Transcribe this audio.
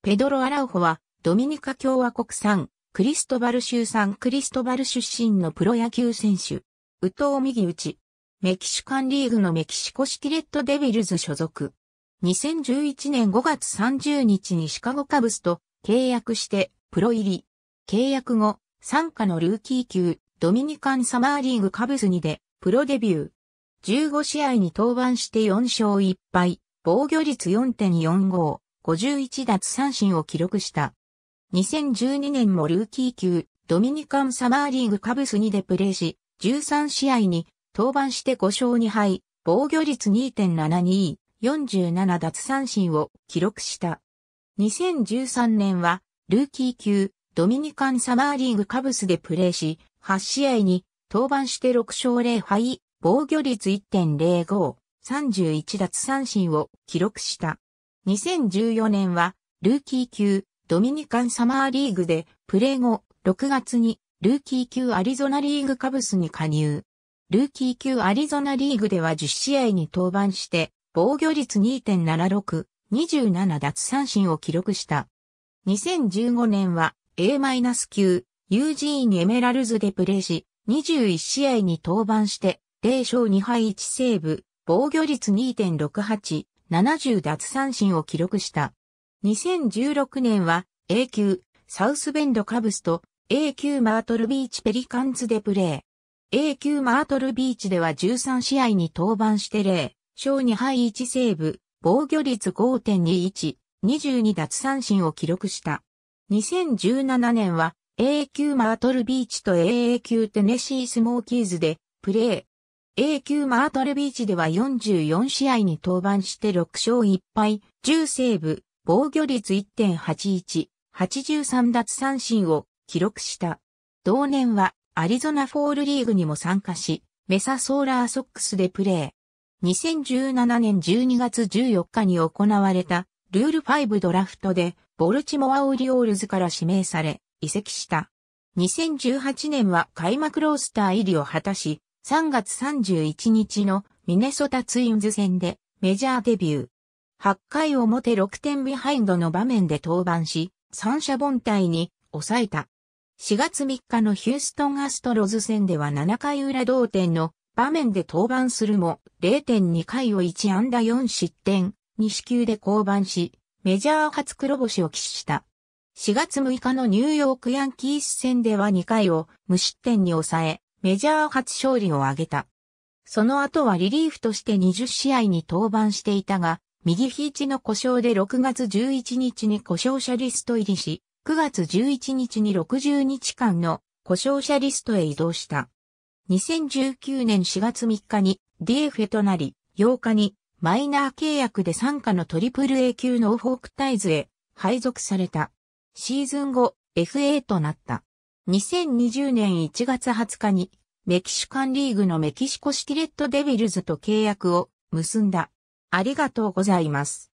ペドロ・アラウホは、ドミニカ共和国産、クリストバル州産クリストバル出身のプロ野球選手。ウトウ右打ち。メキシカンリーグのメキシコ式レッドデビルズ所属。2011年5月30日にシカゴカブスと契約してプロ入り。契約後、参加のルーキー級ドミニカンサマーリーグカブスにでプロデビュー。15試合に登板して4勝1敗、防御率4.45。51奪三振を記録した。2012年もルーキー級、ドミニカンサマーリーグカブス2でプレーし、13試合に登板して5勝2敗、防御率2.72、47奪三振を記録した。2013年は、ルーキー級、ドミニカンサマーリーグカブスでプレーし、8試合に登板して6勝0敗、防御率1.05、31奪三振を記録した。2014年は、ルーキー級、ドミニカンサマーリーグで、プレー後、6月に、ルーキー級アリゾナリーグカブスに加入。ルーキー級アリゾナリーグでは10試合に登板して、防御率2.76、27奪三振を記録した。2015年は A- 9ユージーン・エメラルズでプレーし、21試合に登板して、0勝2敗1セーブ、防御率2.68、70奪三振を記録した。2016年は A 級サウスベンドカブスと A 級マートルビーチペリカンズでプレー。A 級マートルビーチでは13試合に登板して0、勝2敗1セーブ、防御率5.21、22奪三振を記録した。2017年は A 級マートルビーチと AA 級テネシースモーキーズでプレー。A 級マートルビーチでは44試合に登板して6勝1敗、10セーブ、防御率1.81、83奪三振を記録した。同年はアリゾナフォールリーグにも参加し、メサソーラーソックスでプレー。2017年12月14日に行われたルール5ドラフトでボルチモアオリオールズから指名され移籍した。2018年は開幕ロースター入りを果たし、3月31日のミネソタツインズ戦でメジャーデビュー。8回表6点ビハインドの場面で登板し、三者凡退に抑えた。4月3日のヒューストンアストロズ戦では7回裏同点の場面で登板するも0.2回を1安打4失点、2支球で降板し、メジャー初黒星を喫した。4月6日のニューヨークヤンキース戦では2回を無失点に抑え、メジャー初勝利を挙げた。その後はリリーフとして20試合に登板していたが、右肘の故障で6月11日に故障者リスト入りし、9月11日に60日間の故障者リストへ移動した。2019年4月3日に DFA となり、8日にマイナー契約で参加の AAA 級のオーフォークタイズへ配属された。シーズン後、FA となった。2020年1月20日にメキシカンリーグのメキシコシティレッドデビルズと契約を結んだ。ありがとうございます。